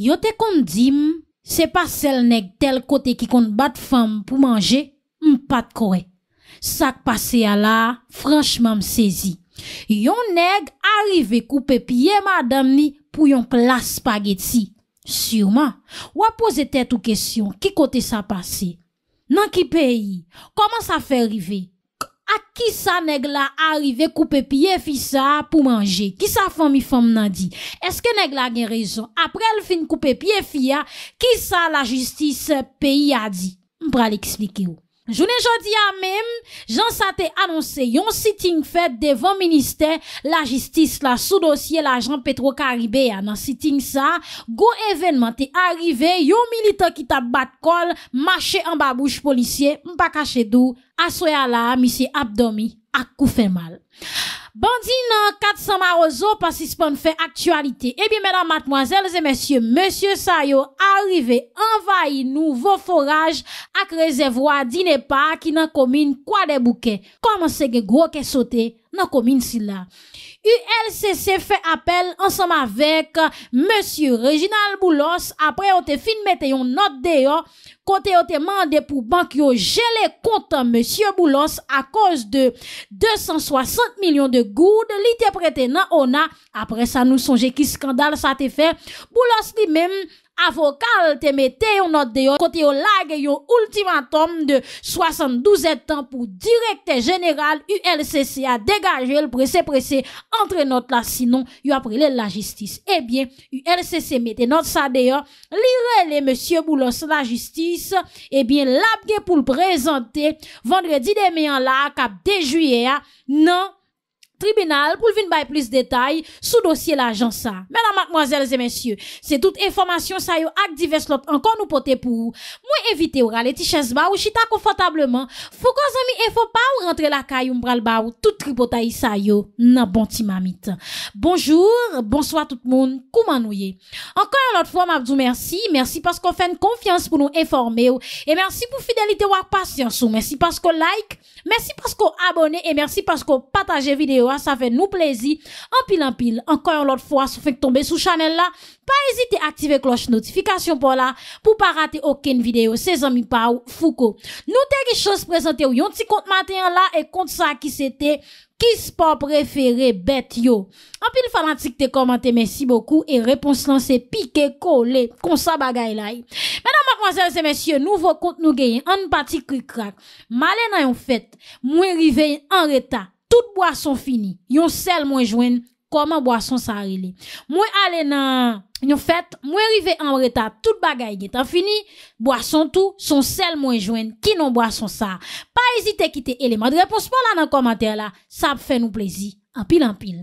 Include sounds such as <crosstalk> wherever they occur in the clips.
Yo te kon di m, se pa sel neg tel kote ki kon bat fam pou manje, m pat kore. Sak pase ya la, franchman m sezi. Yon neg arive koupe piye madam ni pou yon klas spageti. Siuman, wapose tet ou kesyon ki kote sa pase? Nan ki peyi? Koman sa fe rive? A ki sa neg la arive koupe piye fisa pou manje? Ki sa fomifom nan di? Eske neg la gen rezon? Aprel fin koupe piye fia, ki sa la justis peyi a di? Mpral eksplike ou. Jounen jodi ya mèm, jan sa te anonsè yon sitin fèd de vò minister la jistis la sou dosye la jan Petro Karibè ya nan sitin sa, go evenman te arive, yon milite ki tap bat kol, mache an babouj policye, mpa kache dou, aswe ala misi abdomi ak kou fè mal. Bandi nan 400 marozo pas suspend fait actualité. Eh bien, mesdames, mademoiselles et messieurs, monsieur Sayo arrivé envahi nouveau forage à réservoir pas qui nan commune quoi des bouquets. Comment c'est que gros qu'est sauté nan commune si là? ULCC fait appel ensemble avec euh, Monsieur Reginald Boulos. Après, on te fin une note d'ailleurs. Côté, on te demandé pour banque yo gelé compte euh, Monsieur Boulos à cause de 260 millions de goudes. Li te prêté on Après ça, nous songe qui scandale ça te fait. Boulos lui-même avocat te metté note de côté au lag ultimatum de 72 ans pour directeur général ULCC a dégager le pressé pressé entre notes là sinon il a la justice. Eh bien, ULCC mettez note ça d'ailleurs, lire les monsieur Boulos la justice, eh bien là pour le présenter vendredi demain là cap des juillet hein, non tribunal pou vin bay plus detay sou dosye la jan sa. Mèdamak moazèl zè mèsyè, se tout enformasyon sa yo ak divers lot ankon nou pote pou ou, mwen evite ou rale ti chèz ba ou chita konfotableman, fok anzami enfo pa ou rentre la kay ou mbral ba ou tout tripotayi sa yo nan bonti mamit. Bonjour, bonsoi tout moun, kouman nou ye. Ankon anot fwa mabdou mersi, mersi paskou fèn konfians pou nou enforme ou, e mersi pou fidelite wak pasyans ou, mersi paskou like, Merci parce qu'on abonné et merci parce qu'on partage vidéo. Hein. Ça fait nous plaisir. En pile en pile. Encore autre fois, si fait tomber sous channel là, pas hésiter à activer cloche notification pour là, pour pas rater aucune vidéo. C'est amis Pau, Foucault. Nous t'ai quelque chose présenté. un petit compte matin là et compte ça qui c'était Ki sport preferè bet yo? Anpil falantik te komante, mèsi bokou e repons lanse pike, kole, konsa bagay lai. Mèdamak wazèl se mèsyè, nouvo kont nou geyen, an pati krikrak. Malè nan yon fèt, mwen rivey an reta. Tout boar son fini, yon sel mwen jwen. Koman boason sa rile? Mwen ale nan yon fet, mwen rive an reta tout bagay gen tan fini, boason tou, son sel mwen jwen, ki non boason sa. Pa ezite kite eleman. Repons pon la nan komater la, sa pfe nou plezi. Anpil anpil.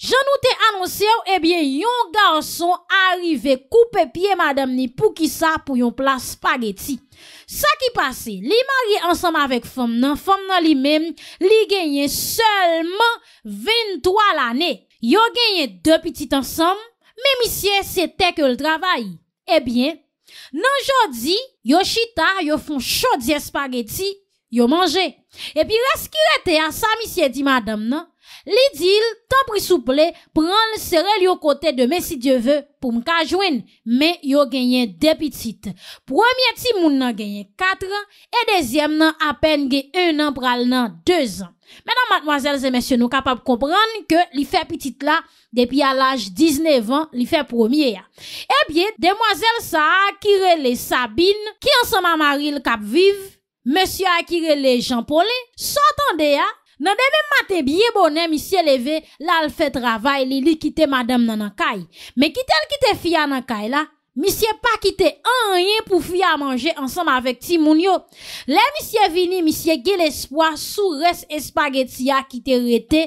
Jan nou te anonsye ou, ebyen, yon garson a rive koupe pie madam ni pou ki sa pou yon plas spageti. Sa ki pase, li marye ansam avek fom nan, fom nan li men, li genye selman 23 laney. Yo gagné deux petits ensemble, mais monsieur c'était que le travail. Eh bien, non jodi, yo chita, yo font chaudier spaghetti, yo mangé. Et puis ce qu'il était à ça monsieur dit madame non Li dil, tan pri souple, pranl sere li yo kote de mesi dieve pou mka jwen, men yo genyen depitit. Premier ti moun nan genyen 4 an, e dezyem nan apen genyen 1 an pral nan 2 an. Menan mademoiselles et messieurs nou kapap kompran ke li fe pitit la, depi al aj 19 an, li fe promye ya. Ebyen, demoiselles sa akire le Sabine, ki ansan mamari l kap vive, messi akire le Jean-Paul, sotan de ya, Nan demen maten biye bonen, misye leve, la l fè travay li li kite madam nan akay. Me kite l kite fya nan akay la, misye pa kite an enyen pou fya manje ansanm avèk ti moun yo. Le misye vini, misye gè l espwa sou res espageti ya kite rete.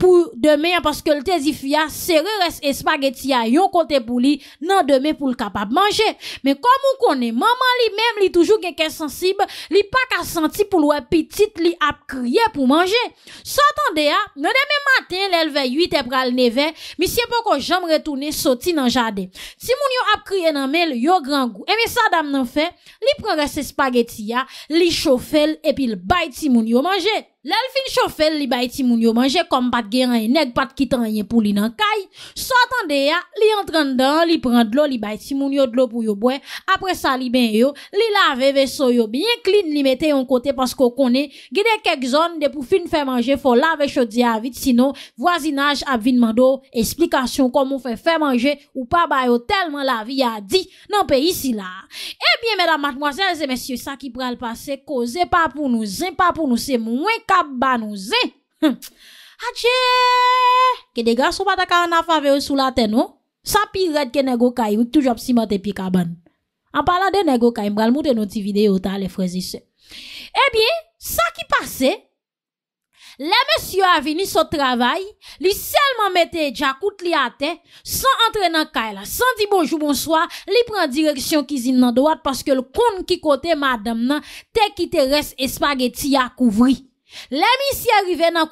pou deme ya paske l tezifiya, serre res espageti ya yon kote pou li nan deme pou l kapap manje. Men kom ou konen, maman li menm li toujou genke sensib, li pa ka senti pou l wè pitit li ap kriye pou manje. Sa atan de ya, nan deme maten l elve 8 epra l neve, mi syen pou kon jom retoune soti nan jade. Ti moun yo ap kriye nan men l yo gran gou. Eme eh sa dam nan fe, li pren res espageti ya, li chofel epi l bay ti moun yo manje. Lèl fin chofèl li bay ti moun yo manje kom pat gèran enèk pat kitanyen pou li nan kay. So atan de ya, ah, li entran dan, li pran dlo, li bay ti moun yo dlo pou yo bwen. Apre sa li ben yo, li lave ve so yo bien klin, li mette yon kote pasko kone. Gide kek zon, de pou fin fè manje, fò lave chodi avit, sino voisinaj ap vinman do. Esplikasyon koman fè fè manje ou pa bayo telman lavi ya di nan pe isi la. Ebyen mèdam matmoazèl, zè mèsyè sa ki pral pase, koze pa pou nou zin, pa pou nou se mwen ka. Abanouze Hadje Kede grasou ba ta karan na fave ou sou la ten nou Sa pi red ke negokay ou toujop si mate pi kaban An palan de negokay Mbral moute nou ti videyo ta le frezise Ebyen Sa ki pase Le mesyo a vini sou travay Li selman mette jakout li ate San entre nan kay la San di bonjou bonsoa Li pren direksyon kizine nan doat Paske l kon ki kote madam nan Te ki te res espageti ya kouvri Le mi siye rive nan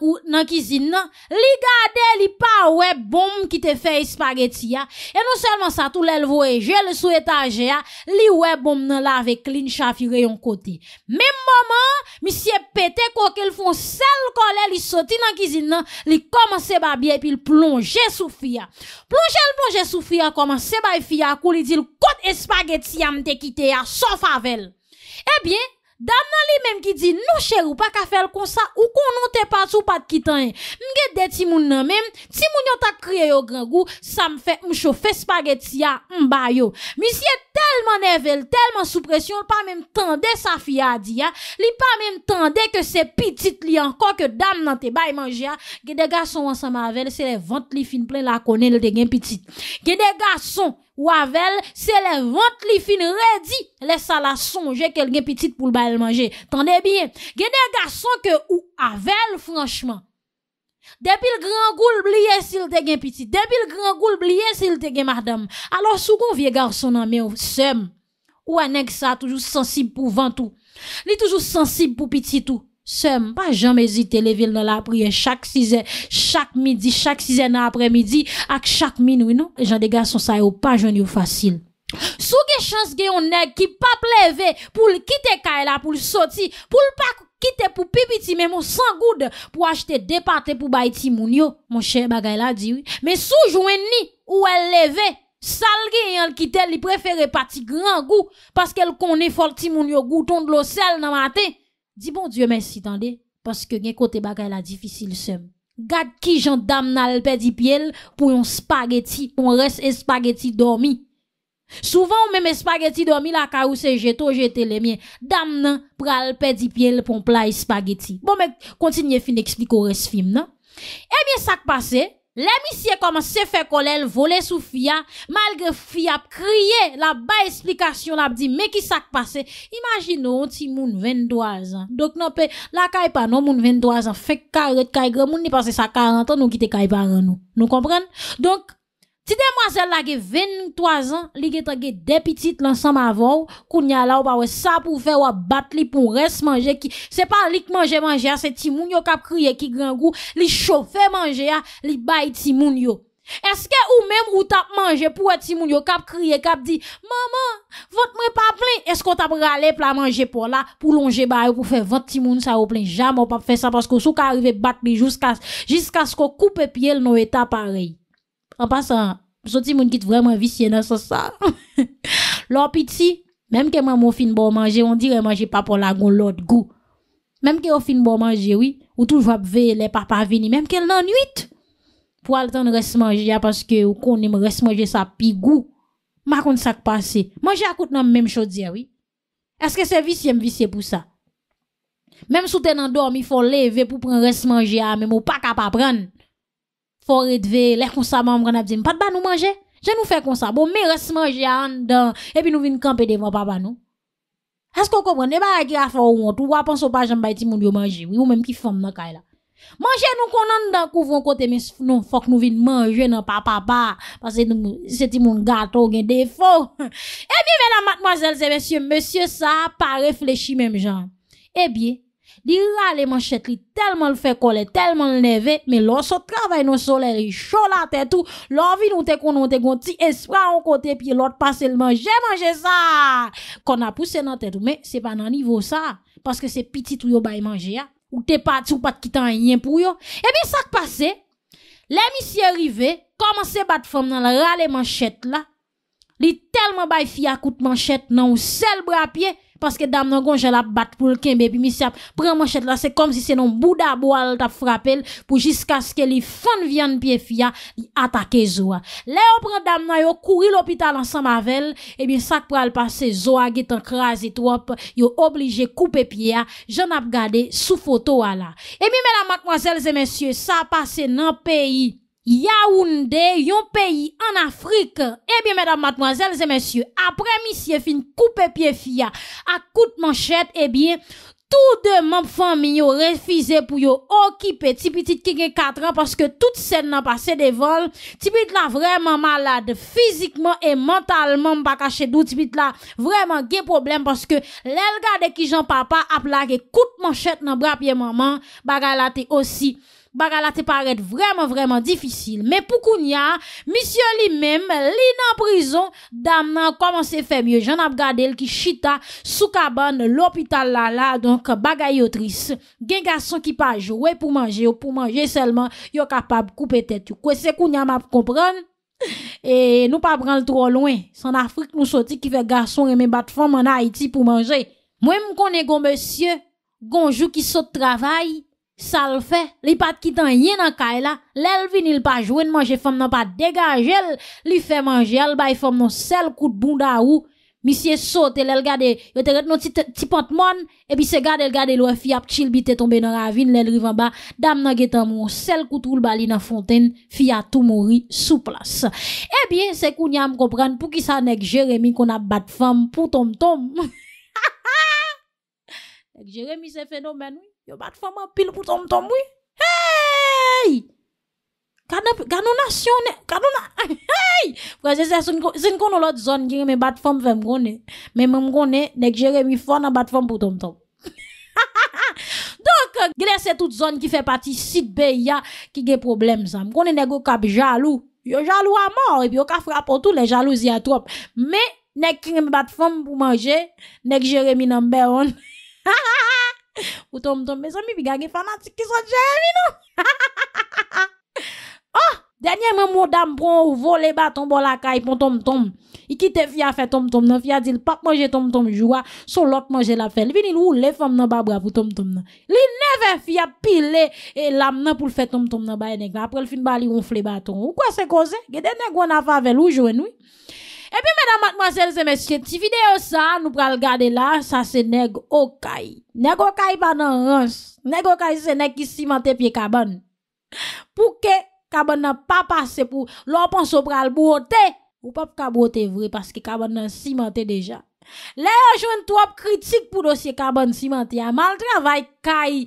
kizin nan, li gade li pa we bom ki te fe espageti ya. E nou selman sa tou lel voe, jel sou etaje ya, li we bom nan lave klin chafire yon kote. Mem maman, mi siye pete koke lifon sel konle li soti nan kizin nan, li komanse ba bie pil plonge sou fia. Plonge l plonge sou fia, komanse bay fia, kou li dil kote espageti ya mte kite ya, so favel. E eh bie... Dam nan li menm ki di nou non, chèrou pa ka fèl kon sa ou kon nou te pat sou pat ki tanen. Mge de timoun nan menm, timoun yon tak kriye yo grangou, sa m fè m chò fè spagèt si ya m bayo. Misye telman nevel, telman sou presyon, li pa menm tende sa fè ya di ya. Li pa menm tende ke se pitit li ankon ke dam nan te bay manje ya. Gede gason an sa mavel, se le vant li fin plen la konen le de gen pitit. Gede gason! Ou avel, se le vant li fin redi, le sa la sonje ke l gen pitit pou l bayel manje. Tande bien, genè gason ke ou avel franchman. Depil gran goul bliye si l te gen pitit, depil gran goul bliye si l te gen mardam. Alors soukoun vie gason nan me ou sem, ou anèk sa toujou sensib pou vant ou, li toujou sensib pou pitit ou. Se mpa jom ezite le vil nan la priye chak size, chak midi, chak size nan apre midi, ak chak minwi nou. E jan de gason sa yo pa joun yo fasil. Sou ge chans ge yon neg ki pa pleve pou l kite kaila pou l soti, pou l pa kite pou pipiti, men moun san goud pou achete depate pou bayi ti moun yo, moun che bagay la diwi. Men sou joun ni ou el leve, sal ge yon l kite li preferi pati gran gou, paske l koni fol ti moun yo gouton dlo sel nan matey. Dis bon Dieu merci, tendez, parce que gen côté bagay la difficile sem. Gad qui dame n'a perdu pied pour un spaghetti, on reste et spaghetti dormi. Souvent, même spaghetti dormi la ka ou se jeté jete les mien. Dame nan pral dit pied pour un plat spaghetti. Bon, mais continuez fin expliquez au reste film, non? Eh bien, ça que passe, Le misye kom se fe kolel, vole sou fia, malge fia ap kriye, la ba esplikasyon ap di me ki sak pase, imagino ti moun 22 an. Dok nou pe la kay pa nou moun 22 an, fek karet kay gre, moun ni pase sa 40 an nou kite kay pa ran nou, nou kompren? Ti de mazel la ge ven nou toazan, li ge tange depitit lansam avon, koun nyal la ou pa we sa pou fe wap bat li pou res manje ki. Se pa lik manje manje a, se ti moun yo kap kriye ki grangou, li chofe manje a, li bayi ti moun yo. Eske ou mem ou tap manje pou we ti moun yo kap kriye, kap di, maman, vote mwen pa plen, eske ou tap rale plen manje pou la, pou longe bayi pou fe vote ti moun yo sa wap plen. Jam ou pa fe sa, paske ou sou ka arrive bat li jiska sko koupe piel nou eta parey. En passant, je dis moun qui vraiment vicieux dans ce ça. <laughs> Leur même que moi mon fin bon manger, on dirait manger pas pour la gon l'autre goût. Même que au fin bon manger, oui, ou toujours veiller les papa venir, même qu'elle en nuit. Pour le temps de reste manger ah, parce que ou connaît reste manger ça pigou. Ma kon ça passé. Manger à coûte même chose, ah, oui. Est-ce que c'est vicieux vicieux pour ça? Même sous t'es endormi, il faut lever pour prendre reste manger, ah, même ou pas capable prendre faut relever les consommants on a dit pas de ba nous manger je nous fais comme ça bon mais reste manger en dedans et puis nous vinn camper devant papa nous est-ce qu'on comprend pas dire qui ou on tout ou pense pas jamais petit monde yo manger oui ou même qui femme dans caille là manger nous qu'on dans dedans couvre côté mais non faut que nous vinn manger dans papa papa parce que nous c'est petit monde gâteau gain défaut Eh bien mesdames mademoiselles et messieurs monsieur ça pas réfléchi même genre Eh bien Li rale manchette li tellement le fait coller, tellement le lever, mais lorsqu'on travaille dans soleil, chaud la tête tout, l'envie nous te qu'on te gonti esprit en côté puis l'autre pas seulement j'ai mangé ça qu'on a poussé dans tête mais c'est pas dans niveau ça parce que c'est petit tout yo bay manger ou t'es pas ou pas quitter rien pour yo. Et eh bien ça qui passé, l'émission arrivé, commencé battre femme dans la rale manchette là. Li tellement bay fi à coup de manchette non seul bras pied Paske dam nan kon jel ap bat pou l kenbe. Pi mi se ap preman chet la. Se kom si se nan bouda bo al tap frape l. Po jiska se ke li fan vyan piye fya. Li atake zwa. Le yo preman dam nan yo kouri l opital ansan mavel. Ebi sak pral pase zwa. Git an krasi twop. Yo oblije koupe piya. Je nan ap gade sou foto wala. Ebi mena makmoazelze mensyo. Sa pase nan peyi. Yaounde, yon peyi an Afrika Ebyen mèdam matmoazèl zè mèsyè Apre misye fin koupe pie fia A koute manchèt Ebyen, tout de mèm fòmi yo refize Pou yo okipe tipitit Kike katran Paske tout sè nan pase de vol Tipit la vreman malade Fizikman e mentalman mba kache dou Tipit la vreman gen problem Paske lèl gade ki jan papa Apla ge koute manchèt nan bra pie maman Bagalate osi bagala te paraît vraiment, vraiment difficile. Mais pour Kounia, monsieur lui-même, li en prison, dame comment fait fait mieux. J'en ai qui chita sous cabane, l'hôpital là, là, donc bagayotrice. Gen garçon qui pas jouer pour manger, ou pour manger seulement, yo capable couper tête. Quoi c'est Kounia m'a comprendre? Et nous pas prendre trop trop loin Son Afrique nous garçon qui fait garçon reme bat Haïti en manger. pour manger. moi connais monsieur gon joue, Gonjou qui saute travail ça le fait, li pas quitte rien dans l'elvin il pas de manger femme n'a pas dégagé li fait manger, elle bay femme non sel coup de bunda ou saute elle regarde gade, yo te ret non ti, c'est et se gade l gade lò e fi ap chil bi tombe nan ravine lel l rivan ba, dam nan getan mou sel koutou l bali nan fontaine fi a place eh bien c'est qu'on se koun yam pour qui ça sa nek Jérémy qu'on a bat femme pou tom tom. Jérémy Jeremie se phénomène, Yo bat femme pile pil pou tom tom wè. Hey! Gano nasyon, gano na... Hey! Frère, se se sin kono lot zon ki reme bat fòm fèm konè. Men mèm konè, nek jere mi fò bat fòm pou tom tom. Donc, euh, gè se tout zon ki fè pati sit be ya ki ge problem sa. M'kone konè nego kap jaloux Yo jalou a mor, epi yo ka tout le jalousies a trop. Mais nek ki reme bat fòm pou manje, nek jere mi nan Ha <laughs> ha ha! Ou tom tom, me zan mi bi gage fanatik ki so jèm ino Ha ha ha ha ha ha Oh, denye mè mè mò dam prou Ou vole baton bon la kaj pou tom tom I kite fya fè tom tom nan Fya di l pap manje tom tom joua Sou lop manje la fèl Vinil ou le fèm nan ba bra pou tom tom nan Li neve fya pi le E lam nan pou fè tom tom nan ba enek Aprel fin bali ou fè baton Ou kwa se kon se, gè dene gwa na favel ou joen wè E pi mèdamat masèl se mèsyè, ti videyo sa, nou pral gade la, sa se neg okay. Neg okay banan rans. Neg okay se neg ki simante piye kaban. Pou ke kaban nan pa pase pou lopan so pral bouote, ou pap kabote vre, paske kaban nan simante deja. Le yo jwen tou ap kritik pou dosye kaban simante ya, mal travay kay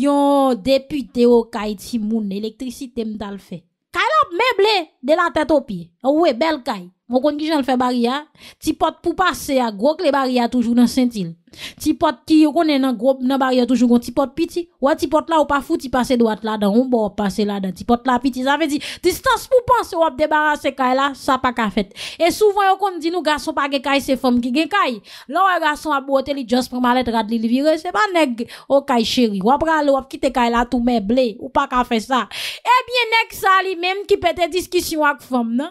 yon depite okay ti moun elektrisite m dal fe. Kay lop meble de lan tato piye, ouwe bel kay. Mon compte qui j'en fait barrière, ti porte pour passer à gros les barrières toujours dans Saint-Il. Ti porte qui yo connaît dans gros dans barrière toujours gon ti porte petit, ou ti porte là ou pas fou ti passer droite là dans on bon passer là dans ti porte là petit, ça veut dire distance pour passer ou débarrasser caille là, ça pas qu'à fait. Et souvent on compte dit nous garçons pas gen caille c'est femme qui gagne caille. Là un garçon a boté li just prend malette rad li virer, c'est pas nèg oh, au caille chéri. Ou après ou quitter caille là tout meublé, ou pas qu'à faire ça. Eh bien nèg ça lui même qui peut discussion avec femme non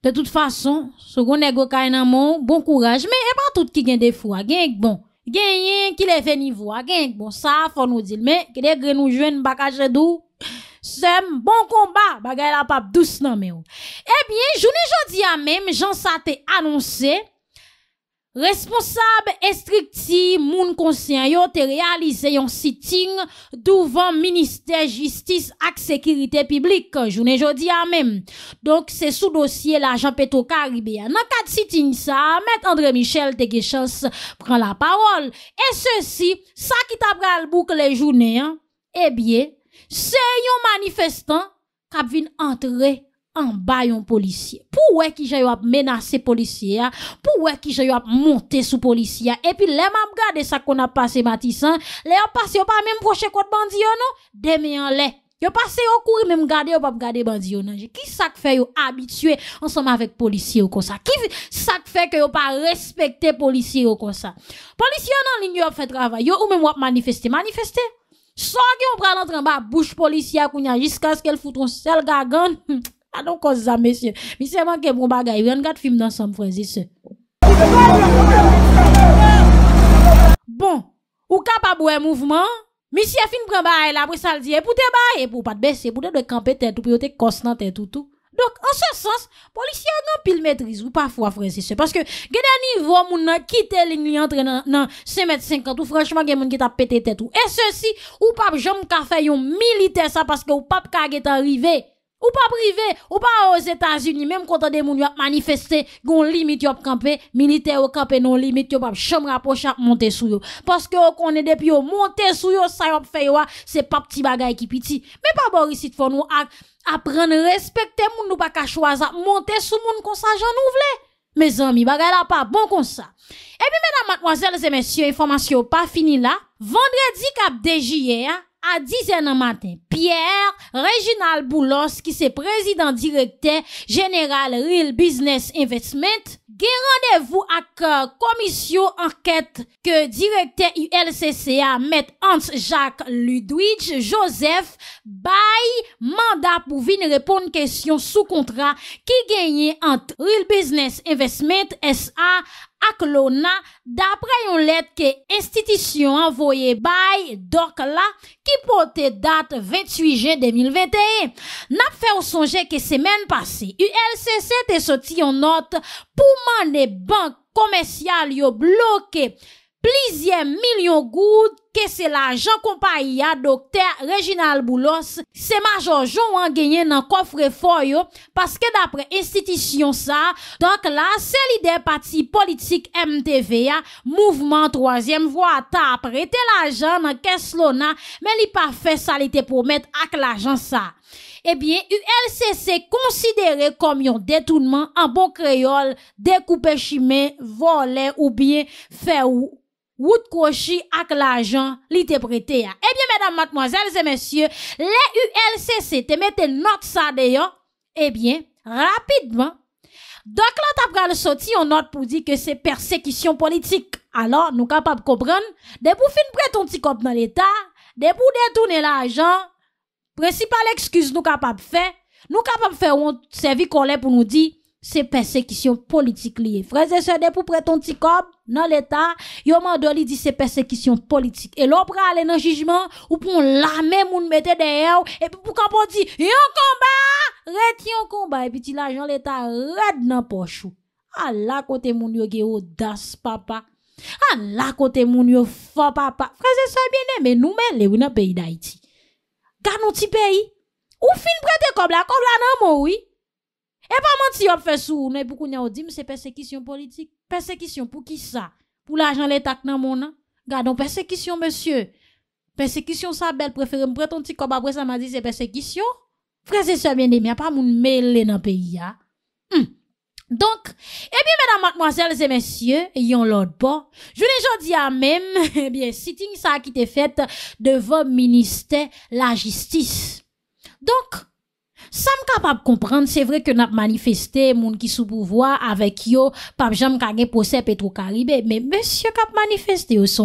De tout fason, sou kon negwe kay nan moun, bon kouraj. Men, e pa tout ki gen defou, a genk bon. Gen yen, ki le fe nivou, a genk bon. Sa, fon nou dilmen, ki degre nou jwen baka chedou. Sem, bon komba, bagay la pap dous nan men ou. E bien, jouni jodi ya men, jansate anonsen, Responsable stricti, moun conscient, yo te realize yon sitting devant Ministère Justice et sécurité publique, journée jodi à même, donc c'est sous dossier la Jean Peto Dans Nan kat sitting sa, met André Michel te prend prend la parole. Et ceci, ça qui ki pris le les journées hein? eh bien, se yon manifestant, kap vin en bas un policier. Pour qui j'ai a menacé policier, pour qui j'ai a monter sous policier. Hein? Et puis les m'a regardé ça qu'on a passé Matissan, hein? les a passé pas même proche côté bandit hein, non, demain en l'air. Yo passé au courir même garder ou pas garder bandit, yo non Qui ça fait yo habitué ensemble avec policier ou comme ça. Qui ça fait que yo pas respecté policier ou comme ça. Policier nan ligne yo fait travail yo ou même wap manifester manifester. Soit qu'on prenne entre en bas bouche policier jusqu'à ce qu'elle foutre un seul gagan hum. Anon kos zan mesye, misye man kem prou bagay, yon gade film nan sam frezise. Bon, ou kap ap wè mouvment, misye film prou baye la, apre saldiye, eh, pou te baye, pou pat besye, pou te dekampete etou, pou yo te kos nante etoutou. Donk, an se sens, polisyen nan pil metriz, ou pa fwa frezise. Paske, genè nivou moun nan kite lini antre nan 5m50, ou franchman gen moun geta petete etou. E se si, ou pap jom ka fè yon milite sa, paske ou pap ka geta rivey, Ou pas privé, ou pas aux États-Unis, même quand des gens ont manifesté, gon limite ont campé, militaire ont campé non limite, ont pas chambre rapproché monter sous, eux. Parce que on est depuis au monter sous eux, ça on fait ah, c'est pas petit bagay qui petit. Mais pas Boris, il faut nous apprendre respecter moun, nous pas qu'à choisir monter sous moun comme ça j'en mes amis, bagay la pas bon comme ça. Et puis mesdames, mademoiselles et messieurs, information pas fini là. Vendredi cap juillet, ah, à 10h du matin, Pierre Reginald Boulos, qui est président directeur général Real Business Investment, gen randevou ak komisyon euh, anket ke direkte ULCC a met ant Jacques Ludwig Joseph Baye manda pou vin repon kèsyon sou kontra ki genye ant Real Business Investment SA ak lona dap rayon let ke institisyon envoye Baye doke la ki pote dat 28 gen 2021. Nap fè ou sonje ke semen pase ULCC te soti yon not pou manda An e bank komensyal yo bloke, plizye milyon gout, Kese la jan kompa iya, dokte Reginald Boulos, se majojou an genyen nan kofre foyo, paske dapre institisyon sa, donk la, se li de pati politik MTV ya, mouvment troasyem, vwa ta aprete la jan nan kes lona, men li pafe salite pou met ak la jan sa. Ebyen, ULCC konsidere kom yon detounman an bon kreyol, dekoupe chimè, vole oubyen, fe ou... wout kwa chi ak la ajan li te prete ya. Ebyen, eh mèdam matmoazèl, zè mèsyè, le ULCC te mette not sa deyon, ebyen, eh rapidman. Dok, lant apra le soti, yon not pou di ke se persekisyon politik. Alors, nou kapap kopren, de pou fin bre ton ti kop nan l'Etat, de pou detounen la ajan, precipa l'ekskuse nou kapap fe, nou kapap fe wout sevi kolè pou nou di... c'est persécution politique liée. Frères et sœurs, pour prendre ton petit cob, dans l'État, yo il dit c'est persécution politique. Et l'opra prend un jugement, ou pour l'armée moun mette derrière, et puis pour qu'on dit, yon combat, reti combat, et puis ti l'argent l'État red nan poche À la côté moun yo ge audace, papa. À la côté moun yo fort, papa. Frères et sœurs, bien aimé, nous mêlés ou dans pays d'Haïti. Garde nos petit pays. Ou fin prête comme la, cob la nan moi, oui. E pa man ti yon fesou, nou e pou koun ya odim, se persekisyon politik. Persekisyon pou ki sa? Pou la jan le tak nan moun an? Gade, nou persekisyon, monsye. Persekisyon sa bel preferim. Preton ti kobabwe sa ma di, se persekisyon. Frese se ven de mi, a pa moun me le nan peyi ya. Donk, e biye, mèdam, mèk, mwazèl, zè mèsyè, yon lòd bon. Jounè jò di ya mèm, <laughs> e eh biye, siting sa akite fèt de vò minister la jistis. Donk. capable comprendre, c'est vrai que n'a manifesté moun qui sous pouvoir avec yo, pas jamais gagné procès Petro-Caribé, mais monsieur cap manifesté au ce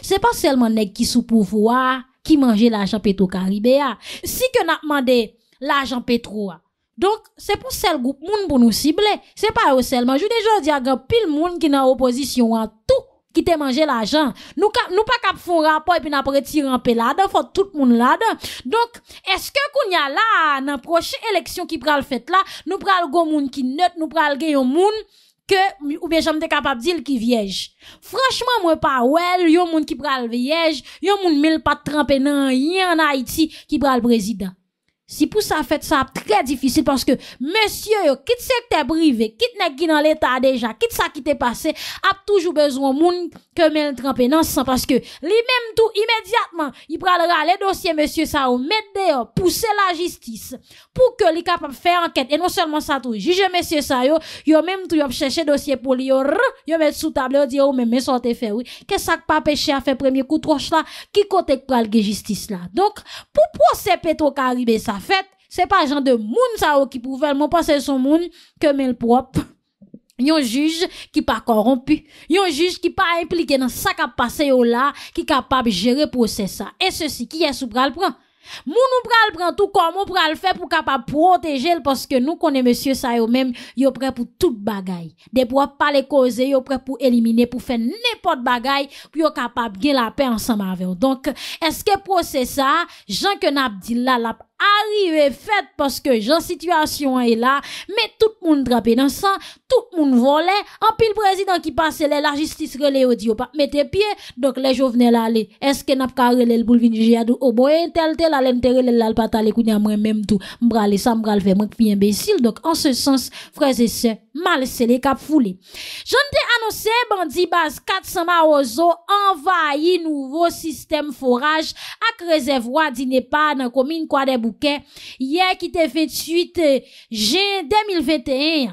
c'est pas seulement nèg qui sous pouvoir qui mange l'argent Petro-Caribé Si que n'a demandé l'argent Petro donc, c'est pour seul groupe moun pour nous cibler. C'est pas seulement. Je déjà dis à pile moun qui n'a opposition à tout qui te mangé l'argent. Nous, nous pas cap un rapport et puis n'a pas tirer un peu là-dedans, faut tout le monde là-dedans. Donc, est-ce que qu'on y a là, dans prochaine élection qui pral fait là, nous pral go monde qui note, nous pral gagner un monde que, ou bien j'aime capable de dire qui viège. Franchement, moi pas ouais, yon monde qui pral vierge, yon moun mille pas trempé nan, en Haïti qui le président. Si pour ça fait ça très difficile parce que monsieur qui quitte secteur privé quitte n'est qui dans l'état déjà quitte ça qui t'est passé a toujours besoin monde. Kemel trempe non sans parce que lui-même tout immédiatement il prendra les dossiers, monsieur ça ou mettre dehors pousser la justice pour que lui capable faire enquête et non seulement ça tout juger monsieur ça yo yo même tout yop chercher dossier pour lui yo mettre sous table dire oh même mais sortez faire oui qu'est-ce que pas péché à faire premier coup troche là qui côté pral justice là donc pour procès Petro Caribé ça fait c'est pas genre de moun ça qui pouvait mon penser son moun le propre Yon juj ki pa korompu, yon juj ki pa implike nan sa kap pase yo la ki kapab jere pro se sa. E se si ki yon sou pral pran? Moun nou pral pran tout kon, moun pral fe pou kapab proteje l poske nou konen monsye sa yo men, yo pral pou tout bagay. De pou ap pale koze, yo pral pou elimine, pou fe nipot bagay, pou yo kapab gen la pe ansan ma ave. Donk, eske pro se sa, jan ke nap di la la... arrivé fait parce que j'en situation est là, mais tout le monde trappé dans sang, tout le monde volait, en pile président qui passait les la justice relais au dio pas mettre pied, donc les jeunes là aller. Est-ce que n'a pas le pour venir jadou au boy tel tel à l'intérêt là pas aller à moi même tout, m'braler ça m'bral faire moi qui imbécile. Donc en ce sens, frères et sœurs, mal c'est les cap foulés. J'en t'ai annoncé bandit base 400 maozo envahi nouveau système forage avec réservoir d'Inepa dans commune Kwadebu Yè kite 28 jen 2021,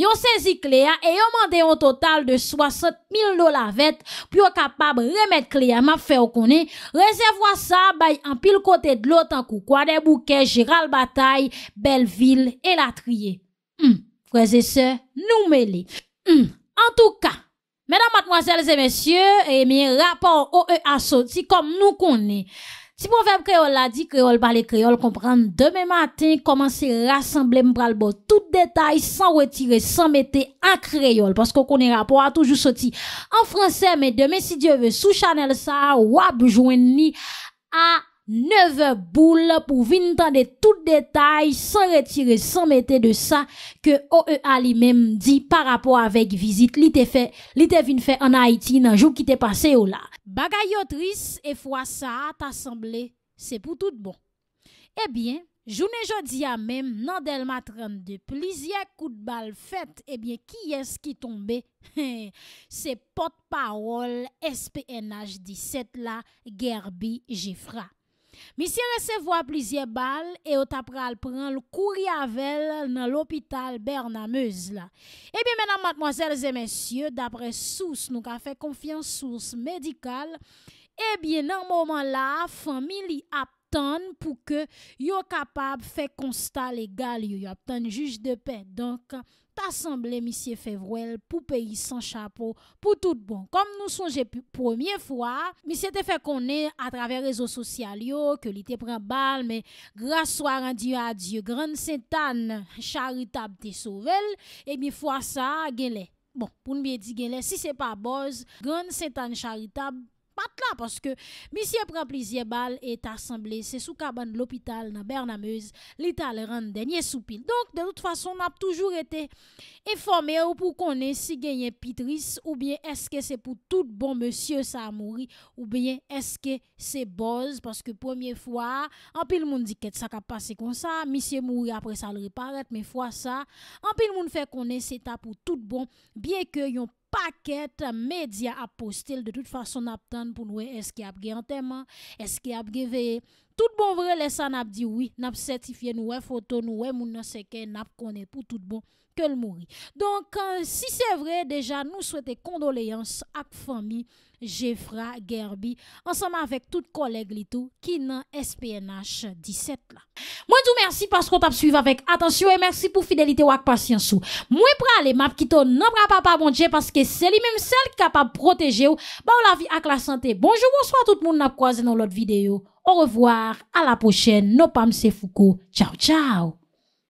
yon sezi klea e yon mande yon total de 60.000 lola vet Pyo kapab remet klea ma fe w konen, reze vwa sa bay an pil kote de lotan kou kwa De bouke, jiral batay, bel vil e la triye Prese se nou mele En tou ka, mèdam matmoazèl zè mèsyè, e mi rapor o e asoti kom nou konen Si proverbe créole l'a dit créole les créoles comprendre demain matin commencer rassembler le bon tout détail sans retirer sans mettre en créole parce qu'on connaît rapport à toujours sorti en français mais demain si Dieu veut sous Chanel ça wab joigne ni à 9 boule pou vin tan de tout detay, san retire, san mete de sa, ke O.E.A. li mem di, par rapport avèk vizit, li te vin fe an Haitine, anjou ki te pase yo oh la. Bagay yo tris, e fwa sa, ta sanble, se pou tout bon. Ebyen, eh jounen jodi ya mem, nan del matran de plizye kout bal fèt, ebyen, ki es ki tombe? Se pot pa wol, SPNH di set la, gerbi, jifra. misye resevwa plizye bal e o tapral pran l kouriavel nan l opital Bernameus la e bi menan matmoazel zemensye dapre sous nou ka fe konfian sous medikal e bi nan moman la famili ap pou ke yo kapab fe konsta legal yo, yo aptan juj de pe. Donk, tasemble misye fevrel pou peyi san chapo pou tout bon. Kom nou sonje premier fwa, misye te fe konen a traver rezo sosyal yo, ke li te pren bal, me graswa rendi yo a diyo. Gran se tan charitab te sovel, e mi fwa sa genle. Bon, pou nou biye di genle, si se pa boz, gran se tan charitab, At la, paske misye preplizye bal et asemble se soukaban l'opital nan Bernameuse, li ta le rende denye soupil. Donk, de lout fason, nap toujou ete informe ou pou konen si genyen pitris, ou bien eske se pou tout bon monsye sa a mouri, ou bien eske se boz. Paske pwemye fwa, anpil moun di ket sa ka pase kon sa, misye mouri apre sa le reparet, men fwa sa. Anpil moun fe konen se ta pou tout bon, bien ke yon pasen. paquet médias a de toute façon n'attend pour nous est-ce qu'il y a un enterrement est-ce qu'il y a un tout bon vrai les ça n'a dit oui n'a certifié nous photo nous ouais ne c'est que n'a connaît pour tout bon que le mourir donc euh, si c'est vrai déjà nous souhaiter condoléances à famille Jeffra Gerbi, ansama avèk tout koleg li tou, ki nan SPNH 17 la. Mwen tou mersi, paskou tap suiv avèk. Atensyon, mersi pou fidelite wak pasyansou. Mwen pralè, map kito nan prapapabonje, paske seli menm sel kapab proteje ou, ba ou la vi ak la sante. Bonjou, bonsoit tout moun nap kwaze nan lot videyo. Ou revoar, ala pochè, no pam se foukou. Tchao tchao.